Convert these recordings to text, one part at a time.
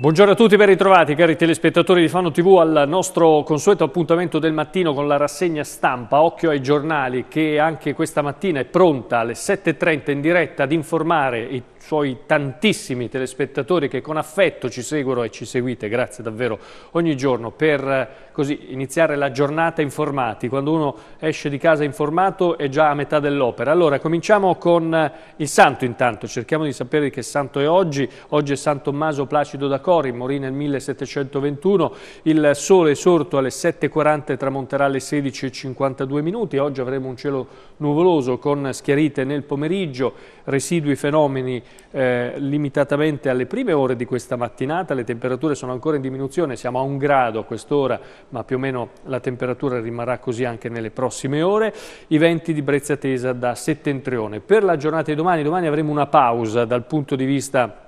Buongiorno a tutti, ben ritrovati cari telespettatori di Fano TV al nostro consueto appuntamento del mattino con la rassegna stampa. Occhio ai giornali che anche questa mattina è pronta alle 7.30 in diretta ad informare i suoi tantissimi telespettatori che con affetto ci seguono e ci seguite, grazie davvero ogni giorno, per eh, così iniziare la giornata informati. Quando uno esce di casa informato è già a metà dell'opera. Allora cominciamo con eh, il santo intanto, cerchiamo di sapere che santo è oggi. Oggi è San Tommaso Placido da Cori, morì nel 1721, il sole è sorto alle 7.40 e tramonterà alle 16.52 minuti. Oggi avremo un cielo nuvoloso con schiarite nel pomeriggio, residui fenomeni eh, limitatamente alle prime ore di questa mattinata, le temperature sono ancora in diminuzione, siamo a un grado a quest'ora, ma più o meno la temperatura rimarrà così anche nelle prossime ore, i venti di brezza tesa da settentrione. Per la giornata di domani, domani avremo una pausa dal punto di vista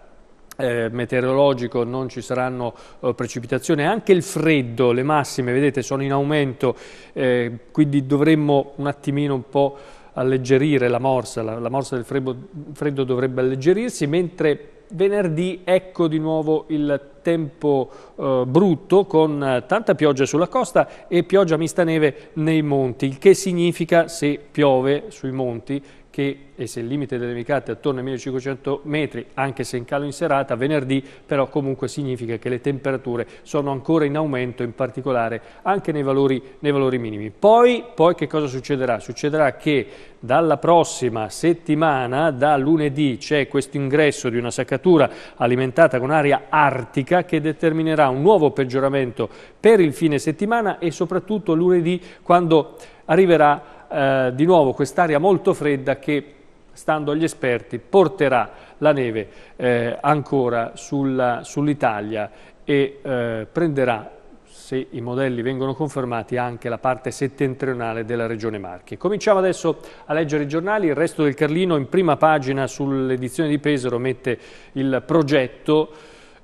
eh, meteorologico non ci saranno eh, precipitazioni, anche il freddo, le massime vedete sono in aumento, eh, quindi dovremmo un attimino un po' alleggerire la morsa, la, la morsa del freddo, freddo dovrebbe alleggerirsi, mentre venerdì ecco di nuovo il tempo eh, brutto con tanta pioggia sulla costa e pioggia mista neve nei monti, il che significa se piove sui monti che e se il limite delle micate è attorno ai 1500 metri, anche se in calo in serata, venerdì però comunque significa che le temperature sono ancora in aumento, in particolare anche nei valori, nei valori minimi. Poi, poi che cosa succederà? Succederà che dalla prossima settimana, da lunedì, c'è questo ingresso di una saccatura alimentata con aria artica che determinerà un nuovo peggioramento per il fine settimana e soprattutto lunedì quando arriverà eh, di nuovo quest'aria molto fredda che, stando agli esperti, porterà la neve eh, ancora sull'Italia e eh, prenderà se i modelli vengono confermati, anche la parte settentrionale della regione Marche. Cominciamo adesso a leggere i giornali, il resto del Carlino in prima pagina sull'edizione di Pesaro mette il progetto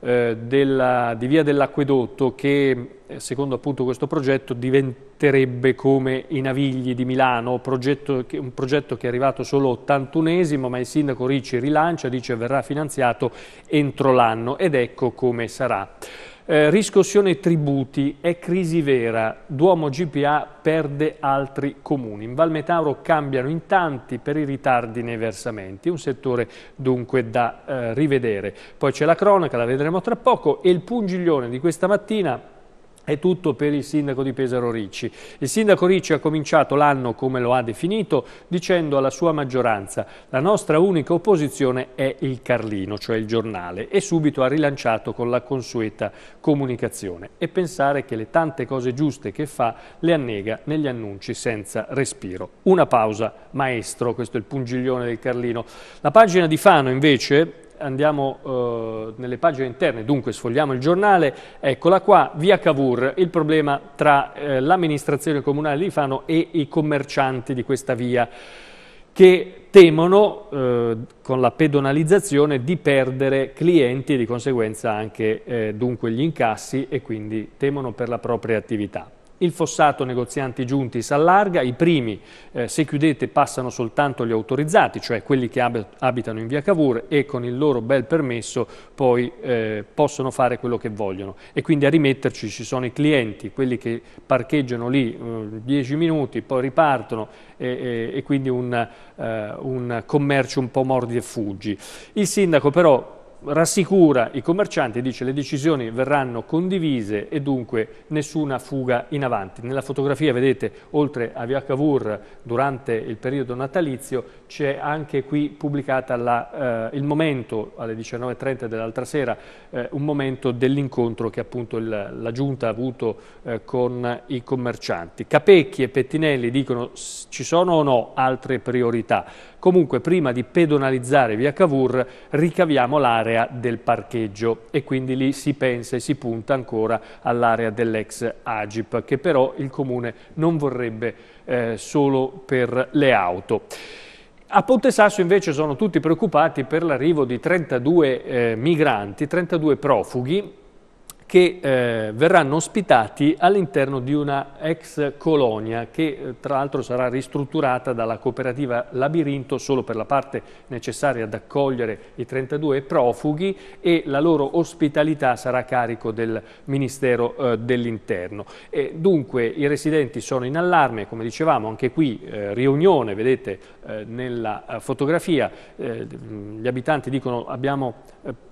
eh, della, di via dell'acquedotto che eh, secondo appunto questo progetto diventerebbe come i Navigli di Milano, progetto un progetto che è arrivato solo 81esimo ma il sindaco Ricci rilancia, dice verrà finanziato entro l'anno ed ecco come sarà. Eh, riscossione tributi, è crisi vera, Duomo GPA perde altri comuni. In Val Metauro cambiano in tanti per i ritardi nei versamenti, un settore dunque da eh, rivedere. Poi c'è la cronaca, la vedremo tra poco, e il pungiglione di questa mattina è tutto per il sindaco di Pesaro Ricci. Il sindaco Ricci ha cominciato l'anno come lo ha definito dicendo alla sua maggioranza la nostra unica opposizione è il Carlino, cioè il giornale, e subito ha rilanciato con la consueta comunicazione e pensare che le tante cose giuste che fa le annega negli annunci senza respiro. Una pausa, maestro, questo è il pungiglione del Carlino. La pagina di Fano invece andiamo eh, nelle pagine interne, dunque sfogliamo il giornale, eccola qua, via Cavour, il problema tra eh, l'amministrazione comunale di Fano e i commercianti di questa via che temono eh, con la pedonalizzazione di perdere clienti e di conseguenza anche eh, dunque gli incassi e quindi temono per la propria attività. Il fossato negozianti giunti si allarga, i primi, eh, se chiudete, passano soltanto gli autorizzati, cioè quelli che ab abitano in via Cavour e con il loro bel permesso poi eh, possono fare quello che vogliono. E quindi a rimetterci ci sono i clienti, quelli che parcheggiano lì 10 eh, minuti, poi ripartono e, e, e quindi un, eh, un commercio un po' mordi e fuggi. Il sindaco però rassicura i commercianti, dice che le decisioni verranno condivise e dunque nessuna fuga in avanti. Nella fotografia vedete oltre a Via Cavour durante il periodo natalizio c'è anche qui pubblicata la, eh, il momento alle 19.30 dell'altra sera, eh, un momento dell'incontro che appunto il, la giunta ha avuto eh, con i commercianti. Capecchi e Pettinelli dicono ci sono o no altre priorità? Comunque prima di pedonalizzare via Cavour ricaviamo l'area del parcheggio e quindi lì si pensa e si punta ancora all'area dell'ex Agip che però il Comune non vorrebbe eh, solo per le auto. A Ponte Sasso invece sono tutti preoccupati per l'arrivo di 32 eh, migranti, 32 profughi che eh, verranno ospitati all'interno di una ex colonia che eh, tra l'altro sarà ristrutturata dalla cooperativa Labirinto solo per la parte necessaria ad accogliere i 32 profughi e la loro ospitalità sarà a carico del Ministero eh, dell'Interno. Dunque i residenti sono in allarme, come dicevamo anche qui eh, riunione, vedete eh, nella eh, fotografia, gli abitanti dicono abbiamo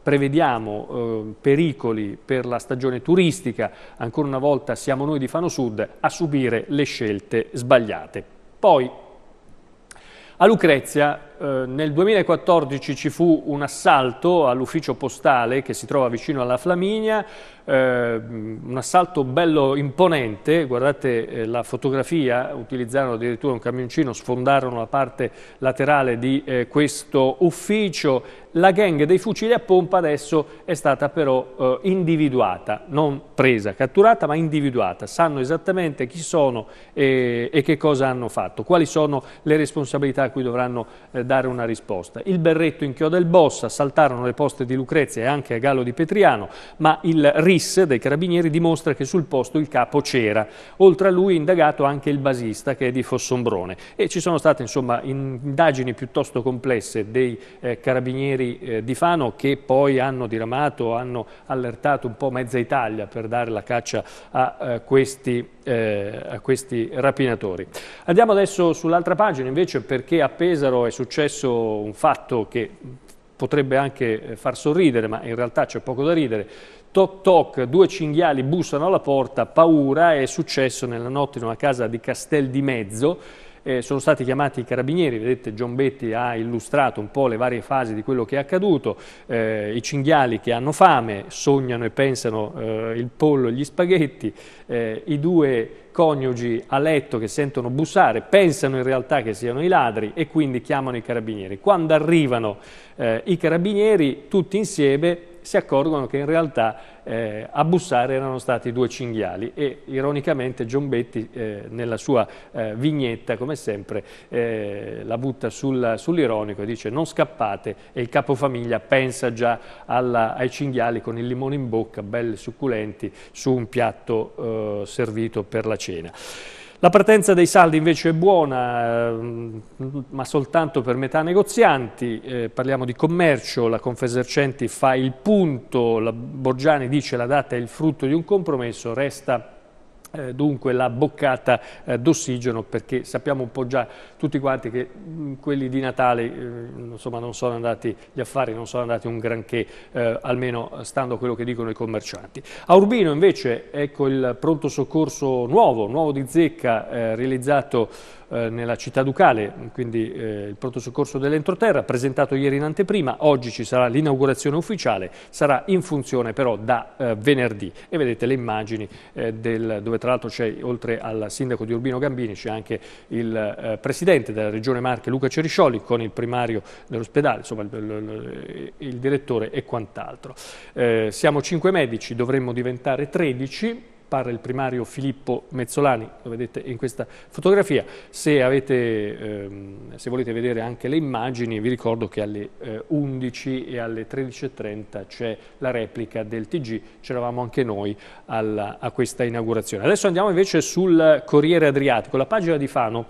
prevediamo eh, pericoli per la stagione turistica, ancora una volta siamo noi di Fano Sud a subire le scelte sbagliate. Poi a Lucrezia eh, nel 2014 ci fu un assalto all'ufficio postale che si trova vicino alla Flaminia, eh, un assalto bello imponente, guardate eh, la fotografia, utilizzarono addirittura un camioncino, sfondarono la parte laterale di eh, questo ufficio, la gang dei fucili a pompa adesso è stata però eh, individuata, non presa, catturata ma individuata, sanno esattamente chi sono e, e, che cosa hanno fatto, quali sono le responsabilità a cui dovranno eh, dare una risposta. Il berretto inchioda il boss, assaltarono le poste di Lucrezia e anche a Gallo di Petriano, ma il RIS dei carabinieri dimostra che sul posto il capo c'era. Oltre a lui indagato anche il basista che è di Fossombrone. E ci sono state insomma indagini piuttosto complesse dei eh, carabinieri eh, di Fano che poi hanno diramato, hanno allertato un po' mezza Italia per dare la caccia a eh, questi eh, a questi rapinatori. Andiamo adesso sull'altra pagina invece perché a Pesaro è successo un fatto che potrebbe anche eh, far sorridere, ma in realtà c'è poco da ridere. Toc toc, due cinghiali bussano alla porta, paura, è successo nella notte in una casa di Castel di Mezzo, eh, sono stati chiamati i carabinieri, vedete John Betti ha illustrato un po' le varie fasi di quello che è accaduto, eh, i cinghiali che hanno fame, sognano e pensano eh, il pollo e gli spaghetti, eh, i due coniugi a letto che sentono bussare, pensano in realtà che siano i ladri e quindi chiamano i carabinieri. Quando arrivano eh, i carabinieri tutti insieme si accorgono che in realtà eh, a bussare erano stati due cinghiali e ironicamente Giombetti eh, nella sua eh, vignetta come sempre eh, la butta sul, sull'ironico e dice non scappate e il capofamiglia pensa già alla, ai cinghiali con il limone in bocca, belli succulenti su un piatto eh, servito per la cena. La partenza dei saldi invece è buona, ehm, ma soltanto per metà negozianti, eh, parliamo di commercio, la Confesercenti fa il punto, la Borgiani dice che la data è il frutto di un compromesso, resta eh, dunque la boccata eh, d'ossigeno perché sappiamo un po' già tutti quanti che mm, quelli di Natale eh, insomma, non sono andati, gli affari non sono andati un granché, eh, almeno stando a quello che dicono i commercianti. A Urbino invece ecco il pronto soccorso nuovo, nuovo di zecca eh, realizzato nella città ducale, quindi il pronto soccorso dell'entroterra, presentato ieri in anteprima, oggi ci sarà l'inaugurazione ufficiale, sarà in funzione però da venerdì e vedete le immagini del dove tra l'altro c'è oltre al sindaco di Urbino Gambini c'è anche il eh, presidente della regione Marche Luca Ceriscioli con il primario dell'ospedale, insomma il, il, il, direttore e quant'altro. Eh, siamo cinque medici, dovremmo diventare 13 appare il primario Filippo Mezzolani, lo vedete in questa fotografia. Se, avete, ehm, se volete vedere anche le immagini vi ricordo che alle eh, 11 e alle 13.30 c'è la replica del TG, c'eravamo anche noi alla, a questa inaugurazione. Adesso andiamo invece sul Corriere Adriatico, la pagina di Fano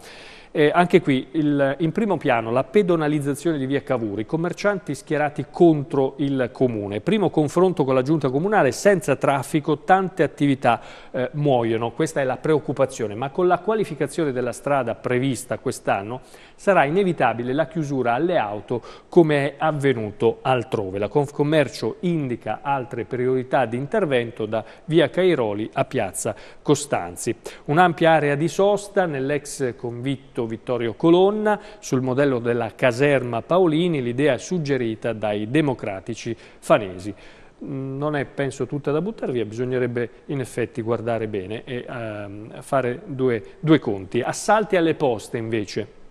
eh, anche qui, il, in primo piano, la pedonalizzazione di via Cavour, i commercianti schierati contro il comune. Primo confronto con la giunta comunale, senza traffico, tante attività eh, muoiono. Questa è la preoccupazione, ma con la qualificazione della strada prevista quest'anno sarà inevitabile la chiusura alle auto come è avvenuto altrove. La Confcommercio indica altre priorità di intervento da via Cairoli a piazza Costanzi. Un'ampia area di sosta nell'ex convitto Vittorio Colonna sul modello della caserma Paolini, l'idea suggerita dai democratici fanesi mm, non è penso tutta da buttare via, bisognerebbe in effetti guardare bene e um, fare due, due conti. Assalti alle poste invece.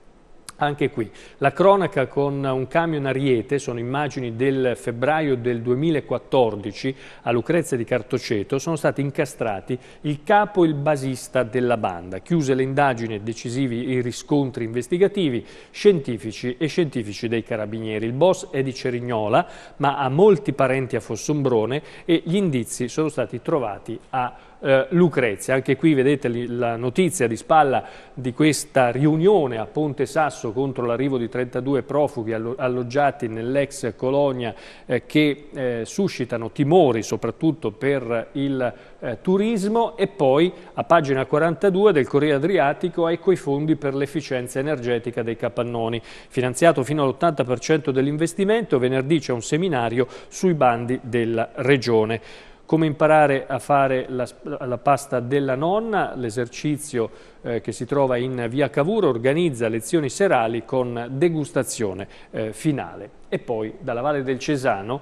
Anche qui, la cronaca con un camion ariete, sono immagini del febbraio del 2014, a Lucrezia di Cartoceto, sono stati incastrati il capo e il basista della banda. Chiuse le indagini decisivi i riscontri investigativi, scientifici e scientifici dei carabinieri. Il boss è di Cerignola, ma ha molti parenti a Fossombrone e gli indizi sono stati trovati a eh, Lucrezia. Anche qui vedete la notizia di spalla di questa riunione a Ponte Sasso contro l'arrivo di 32 profughi allo alloggiati nell'ex colonia eh, che eh, suscitano timori soprattutto per il eh, turismo e poi a pagina 42 del Corriere Adriatico ecco i fondi per l'efficienza energetica dei capannoni. Finanziato fino all'80% dell'investimento, venerdì c'è un seminario sui bandi della Regione come imparare a fare la, la pasta della nonna, l'esercizio eh, che si trova in via Cavour organizza lezioni serali con degustazione eh, finale. E poi dalla Valle del Cesano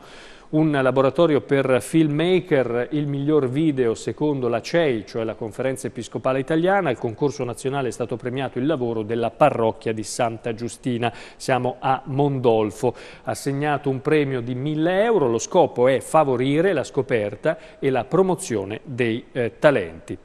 un laboratorio per filmmaker, il miglior video secondo la CEI, cioè la Conferenza Episcopale Italiana. Il concorso nazionale è stato premiato il lavoro della parrocchia di Santa Giustina. Siamo a Mondolfo. Assegnato un premio di 1000 euro. Lo scopo è favorire la scoperta e la promozione dei eh, talenti.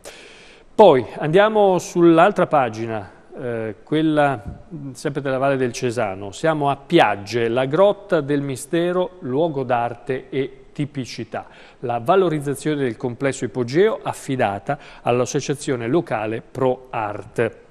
Poi andiamo sull'altra pagina eh, quella mm, sempre della Valle del Cesano. Siamo a Piagge, la grotta del mistero, luogo d'arte e tipicità. La valorizzazione del complesso ipogeo affidata all'associazione locale Pro Art.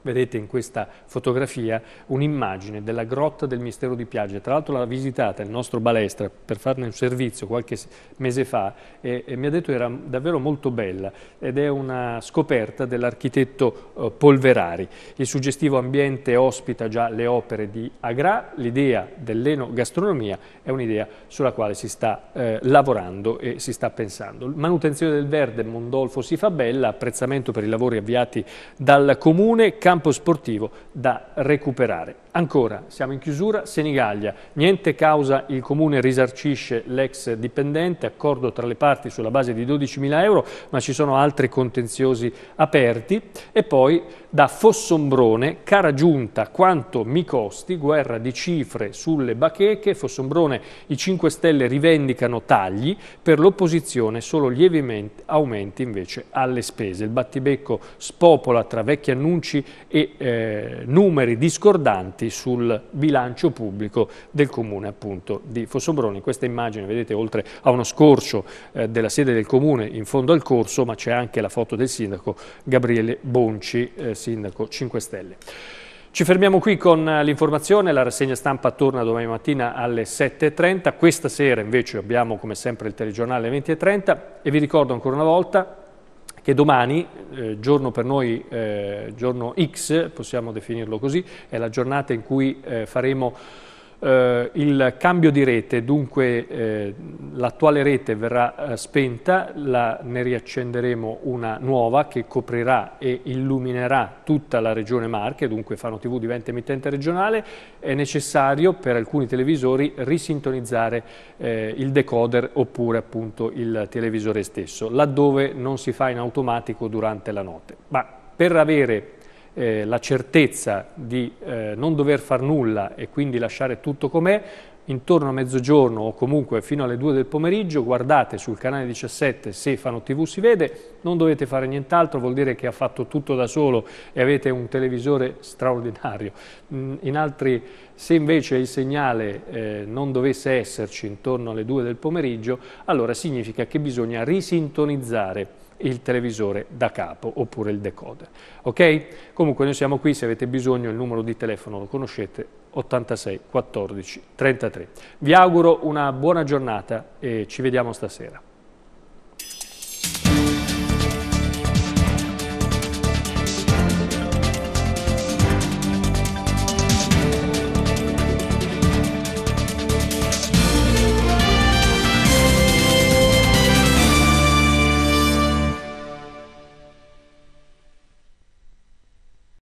Vedete in questa fotografia un'immagine della grotta del mistero di Piaggia. Tra l'altro l'ha visitata il nostro Balestra per farne un servizio qualche mese fa e, e mi ha detto che era davvero molto bella ed è una scoperta dell'architetto eh, Polverari. Il suggestivo ambiente ospita già le opere di Agra. L'idea dell'enogastronomia è un'idea sulla quale si sta eh, lavorando e si sta pensando. Manutenzione del verde, Mondolfo si fa bella, apprezzamento per i lavori avviati dal Comune, campo sportivo da recuperare. Ancora, siamo in chiusura, Senigallia, niente causa, il Comune risarcisce l'ex dipendente, accordo tra le parti sulla base di 12.000 euro, ma ci sono altri contenziosi aperti e poi da Fossombrone, cara giunta, quanto mi costi, guerra di cifre sulle bacheche, Fossombrone, i 5 Stelle rivendicano tagli, per l'opposizione solo lievi aumenti invece alle spese. Il battibecco spopola tra vecchi annunci e eh, numeri discordanti sul bilancio pubblico del comune appunto di Fossombrone. In questa immagine vedete oltre a uno scorcio eh, della sede del comune in fondo al corso, ma c'è anche la foto del sindaco Gabriele Bonci, eh, sindaco 5 Stelle. Ci fermiamo qui con eh, l'informazione, la rassegna stampa torna domani mattina alle 7.30, questa sera invece abbiamo come sempre il telegiornale 20.30 e vi ricordo ancora una volta che domani, eh, giorno per noi, eh, giorno X, possiamo definirlo così, è la giornata in cui eh, faremo eh, il cambio di rete, dunque eh, l'attuale rete verrà eh, spenta, la, ne riaccenderemo una nuova che coprirà e illuminerà tutta la regione Marche, dunque Fano TV diventa emittente regionale, è necessario per alcuni televisori risintonizzare eh, il decoder oppure appunto il televisore stesso, laddove non si fa in automatico durante la notte. Ma per avere eh, la certezza di eh, non dover far nulla e quindi lasciare tutto com'è, intorno a mezzogiorno o comunque fino alle 2 del pomeriggio, guardate sul canale 17 se Fano TV si vede, non dovete fare nient'altro, vuol dire che ha fatto tutto da solo e avete un televisore straordinario. Mm, in altri, se invece il segnale eh, non dovesse esserci intorno alle 2 del pomeriggio, allora significa che bisogna risintonizzare il televisore da capo oppure il decoder. Ok? Comunque noi siamo qui, se avete bisogno il numero di telefono lo conoscete, 86 14 33. Vi auguro una buona giornata e ci vediamo stasera.